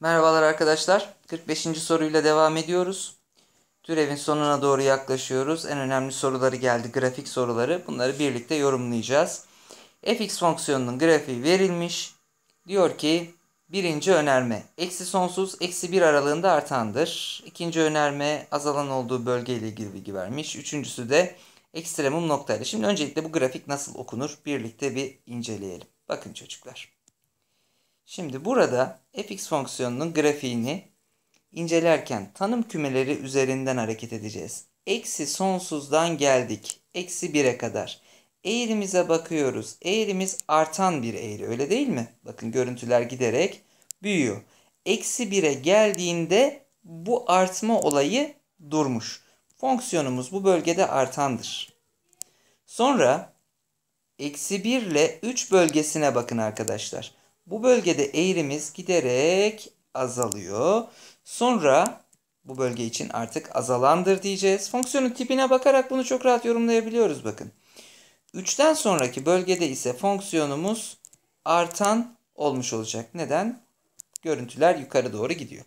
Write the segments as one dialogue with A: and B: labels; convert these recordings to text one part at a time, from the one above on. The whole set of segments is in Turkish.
A: Merhabalar arkadaşlar. 45. soruyla devam ediyoruz. Türevin sonuna doğru yaklaşıyoruz. En önemli soruları geldi. Grafik soruları. Bunları birlikte yorumlayacağız. fx fonksiyonunun grafiği verilmiş. Diyor ki birinci önerme eksi sonsuz eksi bir aralığında artandır. İkinci önerme azalan olduğu bölgeyle ilgili bilgi vermiş. Üçüncüsü de ekstremum noktayla. Şimdi öncelikle bu grafik nasıl okunur birlikte bir inceleyelim. Bakın çocuklar. Şimdi burada fx fonksiyonunun grafiğini incelerken tanım kümeleri üzerinden hareket edeceğiz. Eksi sonsuzdan geldik. Eksi 1'e kadar. Eğrimize bakıyoruz. Eğrimiz artan bir eğri öyle değil mi? Bakın görüntüler giderek büyüyor. Eksi 1'e geldiğinde bu artma olayı durmuş. Fonksiyonumuz bu bölgede artandır. Sonra eksi 1 ile 3 bölgesine bakın arkadaşlar. Bu bölgede eğrimiz giderek azalıyor. Sonra bu bölge için artık azalandır diyeceğiz. Fonksiyonun tipine bakarak bunu çok rahat yorumlayabiliyoruz bakın. 3'ten sonraki bölgede ise fonksiyonumuz artan olmuş olacak. Neden? Görüntüler yukarı doğru gidiyor.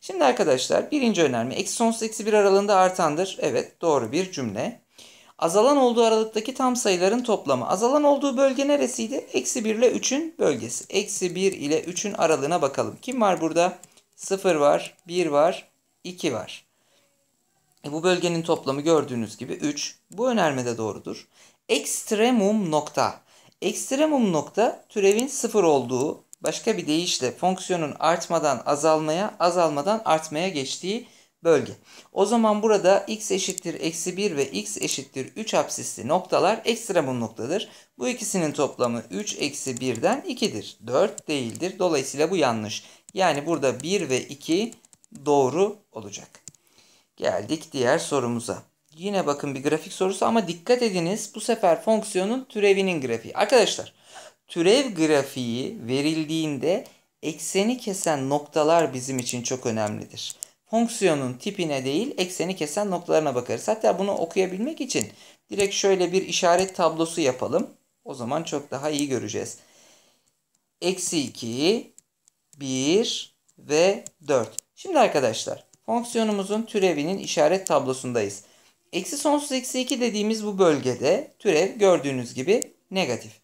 A: Şimdi arkadaşlar birinci önerme eksi sonsuz eksi 1 aralığında artandır. Evet doğru bir cümle. Azalan olduğu aralıktaki tam sayıların toplamı. Azalan olduğu bölge neresiydi? Eksi 1 ile 3'ün bölgesi. Eksi 1 ile 3'ün aralığına bakalım. Kim var burada? 0 var, 1 var, 2 var. E bu bölgenin toplamı gördüğünüz gibi 3. Bu önerme de doğrudur. Ekstremum nokta. Ekstremum nokta türevin 0 olduğu, başka bir deyişle fonksiyonun artmadan azalmaya, azalmadan artmaya geçtiği bölge. O zaman burada x eşittir eksi 1 ve x eşittir 3 absisli noktalar ekstremum noktadır. Bu ikisinin toplamı 3 eksi 1'den 2'dir. 4 değildir. Dolayısıyla bu yanlış. Yani burada 1 ve 2 doğru olacak. Geldik diğer sorumuza. Yine bakın bir grafik sorusu ama dikkat ediniz bu sefer fonksiyonun türevinin grafiği. Arkadaşlar türev grafiği verildiğinde ekseni kesen noktalar bizim için çok önemlidir fonksiyonun tipine değil ekseni kesen noktalarına bakarız. Hatta bunu okuyabilmek için direkt şöyle bir işaret tablosu yapalım. O zaman çok daha iyi göreceğiz. Eksi 2, 1 ve 4. Şimdi arkadaşlar fonksiyonumuzun türevinin işaret tablosundayız. Eksi sonsuz eksi 2 dediğimiz bu bölgede türev gördüğünüz gibi negatif.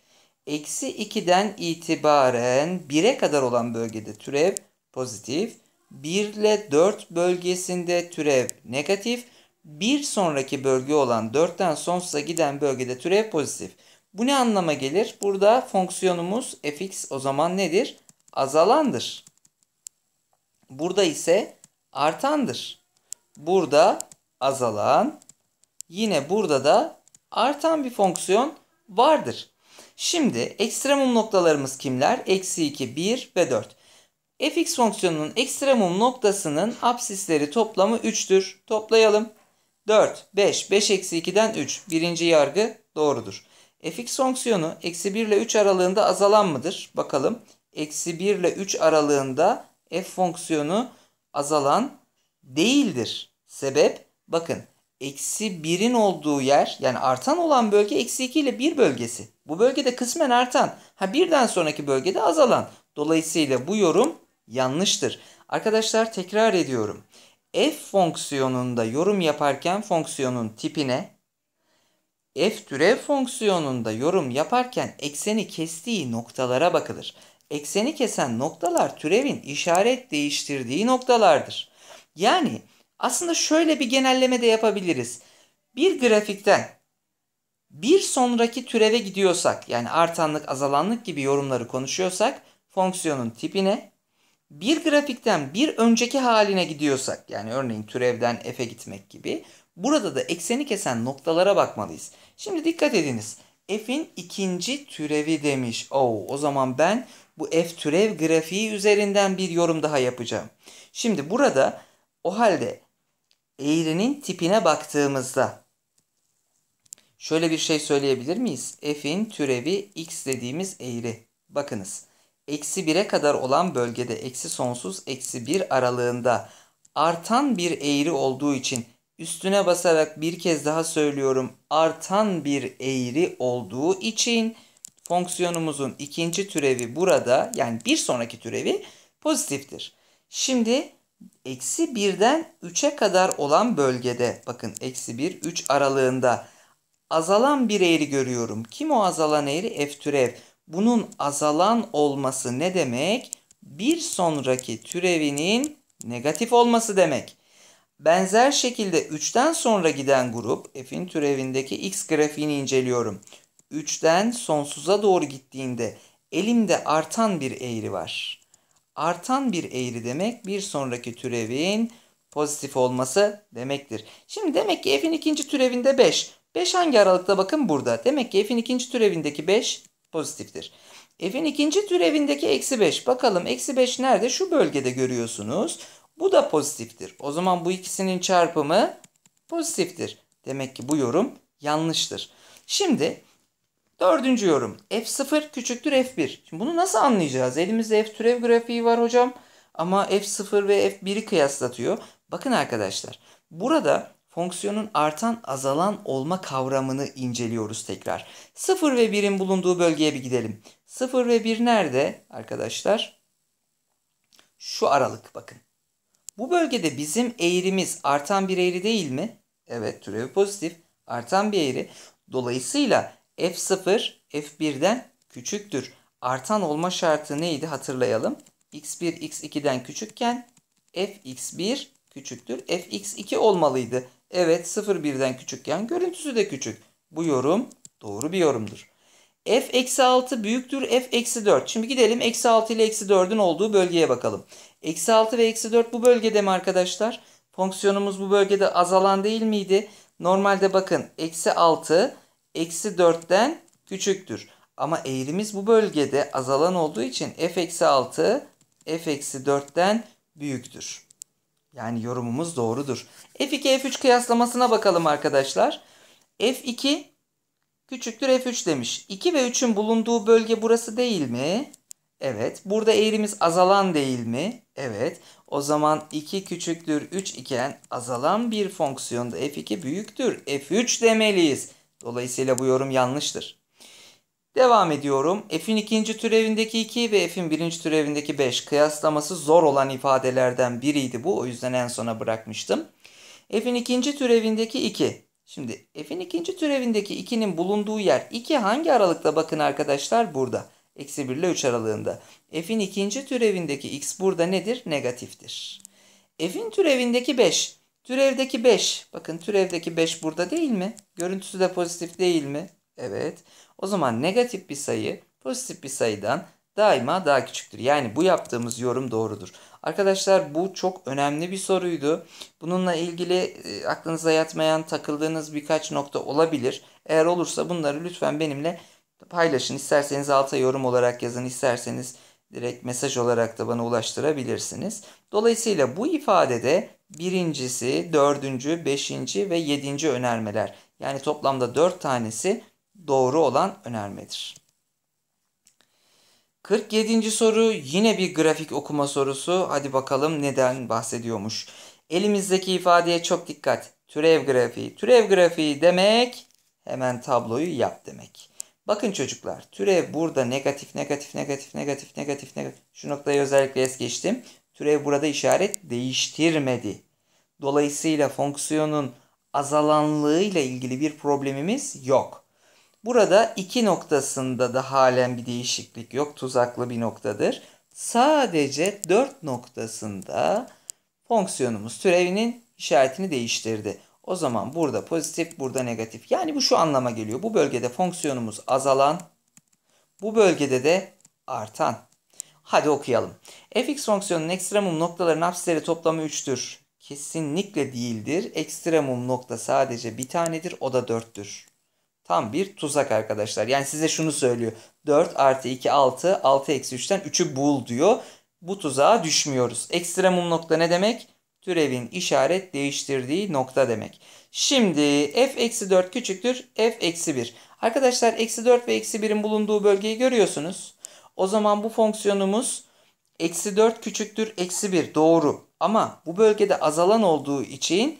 A: Eksi 2'den itibaren 1'e kadar olan bölgede türev pozitif. 1 ile 4 bölgesinde türev negatif. Bir sonraki bölge olan 4'ten sonsuza giden bölgede türev pozitif. Bu ne anlama gelir? Burada fonksiyonumuz fx o zaman nedir? Azalandır. Burada ise artandır. Burada azalan, yine burada da artan bir fonksiyon vardır. Şimdi ekstremum noktalarımız kimler? Eksi 2, 1 ve 4 fx fonksiyonunun ekstremum noktasının apsisleri toplamı 3'tür. Toplayalım. 4, 5, 5 eksi 2'den 3. Birinci yargı doğrudur. fx fonksiyonu eksi 1 ile 3 aralığında azalan mıdır? Bakalım. Eksi 1 ile 3 aralığında f fonksiyonu azalan değildir. Sebep bakın eksi 1'in olduğu yer yani artan olan bölge eksi 2 ile 1 bölgesi. Bu bölgede kısmen artan ha birden sonraki bölgede azalan. Dolayısıyla bu yorum yanlıştır. Arkadaşlar tekrar ediyorum. F fonksiyonunda yorum yaparken fonksiyonun tipine f türev fonksiyonunda yorum yaparken ekseni kestiği noktalara bakılır. Ekseni kesen noktalar türevin işaret değiştirdiği noktalardır. Yani aslında şöyle bir genelleme de yapabiliriz. Bir grafikten bir sonraki türeve gidiyorsak yani artanlık azalanlık gibi yorumları konuşuyorsak fonksiyonun tipine bir grafikten bir önceki haline gidiyorsak yani örneğin türevden f'e gitmek gibi burada da ekseni kesen noktalara bakmalıyız. Şimdi dikkat ediniz f'in ikinci türevi demiş. Oo, oh, o zaman ben bu f türev grafiği üzerinden bir yorum daha yapacağım. Şimdi burada o halde eğrinin tipine baktığımızda şöyle bir şey söyleyebilir miyiz? f'in türevi x dediğimiz eğri. Bakınız eksi 1'e kadar olan bölgede eksi sonsuz eksi 1 aralığında artan bir eğri olduğu için üstüne basarak bir kez daha söylüyorum artan bir eğri olduğu için fonksiyonumuzun ikinci türevi burada yani bir sonraki türevi pozitiftir. Şimdi eksi 1'den 3'e kadar olan bölgede bakın eksi 1 3 aralığında azalan bir eğri görüyorum. Kim o azalan eğri? F türev. Bunun azalan olması ne demek? Bir sonraki türevinin negatif olması demek. Benzer şekilde 3'ten sonra giden grup f'in türevindeki x grafiğini inceliyorum. 3'ten sonsuza doğru gittiğinde elimde artan bir eğri var. Artan bir eğri demek bir sonraki türevin pozitif olması demektir. Şimdi demek ki f'in ikinci türevinde 5. 5 hangi aralıkta bakın burada. Demek ki f'in ikinci türevindeki 5 pozitiftir. F'in ikinci türevindeki eksi 5. Bakalım eksi 5 nerede? Şu bölgede görüyorsunuz. Bu da pozitiftir. O zaman bu ikisinin çarpımı pozitiftir. Demek ki bu yorum yanlıştır. Şimdi dördüncü yorum. F0 küçüktür F1. Şimdi bunu nasıl anlayacağız? Elimizde F türev grafiği var hocam. Ama F0 ve F1'i kıyaslatıyor. Bakın arkadaşlar. Burada fonksiyonun artan azalan olma kavramını inceliyoruz tekrar. 0 ve 1'in bulunduğu bölgeye bir gidelim. 0 ve 1 nerede arkadaşlar? Şu aralık bakın. Bu bölgede bizim eğrimiz artan bir eğri değil mi? Evet türevi pozitif artan bir eğri. Dolayısıyla f0 f1'den küçüktür. Artan olma şartı neydi hatırlayalım. x1 x2'den küçükken fx1 küçüktür. fx2 olmalıydı. Evet 0 birden küçükken görüntüsü de küçük. Bu yorum doğru bir yorumdur. F eksi 6 büyüktür F eksi 4. Şimdi gidelim eksi 6 ile eksi 4'ün olduğu bölgeye bakalım. Eksi 6 ve eksi 4 bu bölgede mi arkadaşlar? Fonksiyonumuz bu bölgede azalan değil miydi? Normalde bakın eksi 6 eksi 4'ten küçüktür. Ama eğrimiz bu bölgede azalan olduğu için f eksi 6 f eksi 4'ten büyüktür. Yani yorumumuz doğrudur. F2 F3 kıyaslamasına bakalım arkadaşlar. F2 küçüktür F3 demiş. 2 ve 3'ün bulunduğu bölge burası değil mi? Evet. Burada eğrimiz azalan değil mi? Evet. O zaman 2 küçüktür 3 iken azalan bir fonksiyonda F2 büyüktür F3 demeliyiz. Dolayısıyla bu yorum yanlıştır. Devam ediyorum. F'in ikinci türevindeki 2 ve F'in birinci türevindeki 5 kıyaslaması zor olan ifadelerden biriydi bu. O yüzden en sona bırakmıştım. F'in ikinci türevindeki 2. Şimdi F'in ikinci türevindeki 2'nin bulunduğu yer 2 hangi aralıkta bakın arkadaşlar? Burada. Eksi 1 ile 3 aralığında. F'in ikinci türevindeki x burada nedir? Negatiftir. F'in türevindeki 5. Türevdeki 5. Bakın türevdeki 5 burada değil mi? Görüntüsü de pozitif değil mi? Evet. O zaman negatif bir sayı pozitif bir sayıdan daima daha küçüktür. Yani bu yaptığımız yorum doğrudur. Arkadaşlar bu çok önemli bir soruydu. Bununla ilgili e, aklınıza yatmayan takıldığınız birkaç nokta olabilir. Eğer olursa bunları lütfen benimle paylaşın. İsterseniz alta yorum olarak yazın, isterseniz direkt mesaj olarak da bana ulaştırabilirsiniz. Dolayısıyla bu ifadede birincisi, dördüncü, beşinci ve yedinci önermeler. Yani toplamda dört tanesi doğru olan önermedir. 47. soru yine bir grafik okuma sorusu. Hadi bakalım neden bahsediyormuş. Elimizdeki ifadeye çok dikkat. Türev grafiği. Türev grafiği demek hemen tabloyu yap demek. Bakın çocuklar türev burada negatif negatif negatif negatif negatif negatif. Şu noktayı özellikle es geçtim. Türev burada işaret değiştirmedi. Dolayısıyla fonksiyonun azalanlığıyla ilgili bir problemimiz yok. Burada iki noktasında da halen bir değişiklik yok. Tuzaklı bir noktadır. Sadece 4 noktasında fonksiyonumuz türevinin işaretini değiştirdi. O zaman burada pozitif, burada negatif. Yani bu şu anlama geliyor. Bu bölgede fonksiyonumuz azalan, bu bölgede de artan. Hadi okuyalım. fx fonksiyonunun ekstremum noktaların apsisleri toplamı 3'tür. Kesinlikle değildir. Ekstremum nokta sadece bir tanedir. O da 4'tür. Tam bir tuzak arkadaşlar. Yani size şunu söylüyor. 4 artı 2 6, 6 eksi 3'ten 3'ü bul diyor. Bu tuzağa düşmüyoruz. Ekstremum nokta ne demek? Türevin işaret değiştirdiği nokta demek. Şimdi f eksi 4 küçüktür f eksi 1. Arkadaşlar eksi 4 ve eksi 1'in bulunduğu bölgeyi görüyorsunuz. O zaman bu fonksiyonumuz eksi 4 küçüktür eksi 1 doğru. Ama bu bölgede azalan olduğu için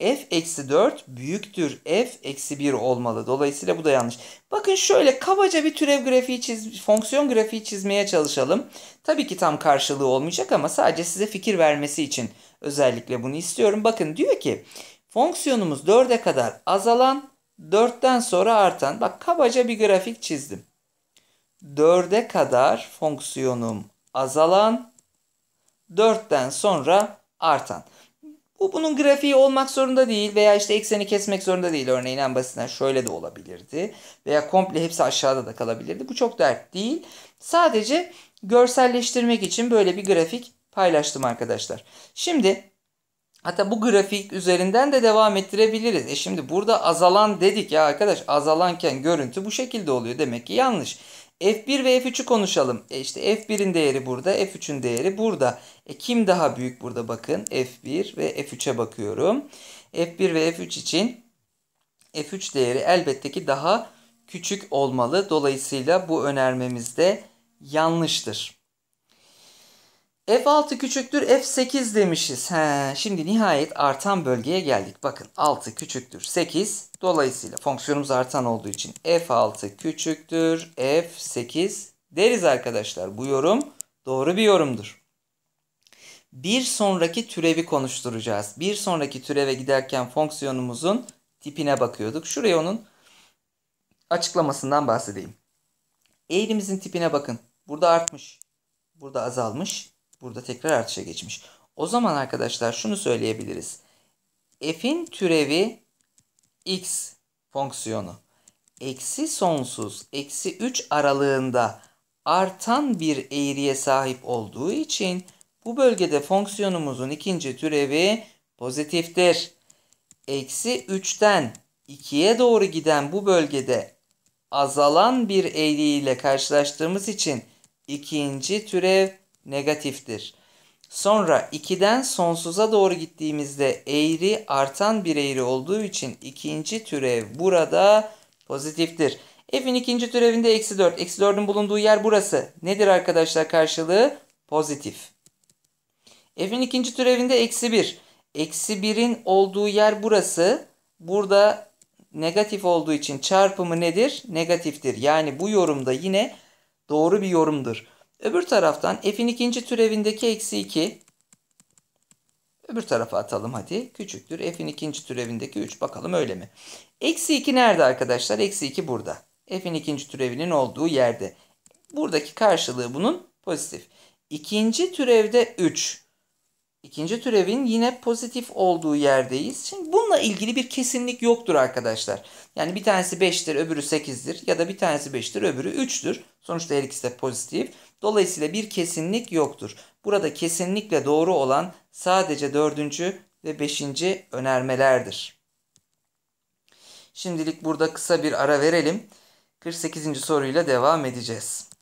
A: f eksi 4 büyüktür f eksi 1 olmalı. Dolayısıyla bu da yanlış. Bakın şöyle kabaca bir türev grafiği çiz, fonksiyon grafiği çizmeye çalışalım. Tabii ki tam karşılığı olmayacak ama sadece size fikir vermesi için özellikle bunu istiyorum. Bakın diyor ki fonksiyonumuz 4'e kadar azalan 4'ten sonra artan. Bak kabaca bir grafik çizdim. 4'e kadar fonksiyonum azalan 4'ten sonra artan. Bu bunun grafiği olmak zorunda değil veya işte ekseni kesmek zorunda değil. Örneğin en basitinden şöyle de olabilirdi. Veya komple hepsi aşağıda da kalabilirdi. Bu çok dert değil. Sadece görselleştirmek için böyle bir grafik paylaştım arkadaşlar. Şimdi hatta bu grafik üzerinden de devam ettirebiliriz. E şimdi burada azalan dedik ya arkadaş azalanken görüntü bu şekilde oluyor. Demek ki yanlış. F1 ve F3'ü konuşalım. E işte F1'in değeri burada, F3'ün değeri burada. E kim daha büyük burada bakın. F1 ve F3'e bakıyorum. F1 ve F3 için F3 değeri elbette ki daha küçük olmalı. Dolayısıyla bu önermemiz de yanlıştır. F6 küçüktür F8 demişiz. He, şimdi nihayet artan bölgeye geldik. Bakın 6 küçüktür 8. Dolayısıyla fonksiyonumuz artan olduğu için f6 küçüktür f8 deriz arkadaşlar. Bu yorum doğru bir yorumdur. Bir sonraki türevi konuşturacağız. Bir sonraki türeve giderken fonksiyonumuzun tipine bakıyorduk. Şuraya onun açıklamasından bahsedeyim. Eğrimizin tipine bakın. Burada artmış. Burada azalmış. Burada tekrar artışa geçmiş. O zaman arkadaşlar şunu söyleyebiliriz. F'in türevi x fonksiyonu eksi sonsuz eksi 3 aralığında artan bir eğriye sahip olduğu için bu bölgede fonksiyonumuzun ikinci türevi pozitiftir. Eksi 3'ten 2'ye doğru giden bu bölgede azalan bir eğriyle karşılaştığımız için ikinci türev negatiftir. Sonra 2'den sonsuza doğru gittiğimizde eğri artan bir eğri olduğu için ikinci türev burada pozitiftir. F'in ikinci türevinde eksi 4. Eksi 4'ün bulunduğu yer burası. Nedir arkadaşlar karşılığı? Pozitif. F'in ikinci türevinde eksi 1. Eksi 1'in olduğu yer burası. Burada negatif olduğu için çarpımı nedir? Negatiftir. Yani bu yorumda yine doğru bir yorumdur. Öbür taraftan f'in ikinci türevindeki eksi 2 öbür tarafa atalım hadi. Küçüktür. F'in ikinci türevindeki 3. Bakalım öyle mi? Eksi 2 nerede arkadaşlar? Eksi 2 burada. F'in ikinci türevinin olduğu yerde. Buradaki karşılığı bunun pozitif. İkinci türevde 3. İkinci türevin yine pozitif olduğu yerdeyiz. Şimdi bununla ilgili bir kesinlik yoktur arkadaşlar. Yani bir tanesi 5'tir öbürü 8'dir ya da bir tanesi 5'tir öbürü 3'tür. Sonuçta her ikisi de pozitif. Dolayısıyla bir kesinlik yoktur. Burada kesinlikle doğru olan sadece dördüncü ve beşinci önermelerdir. Şimdilik burada kısa bir ara verelim. 48. soruyla devam edeceğiz.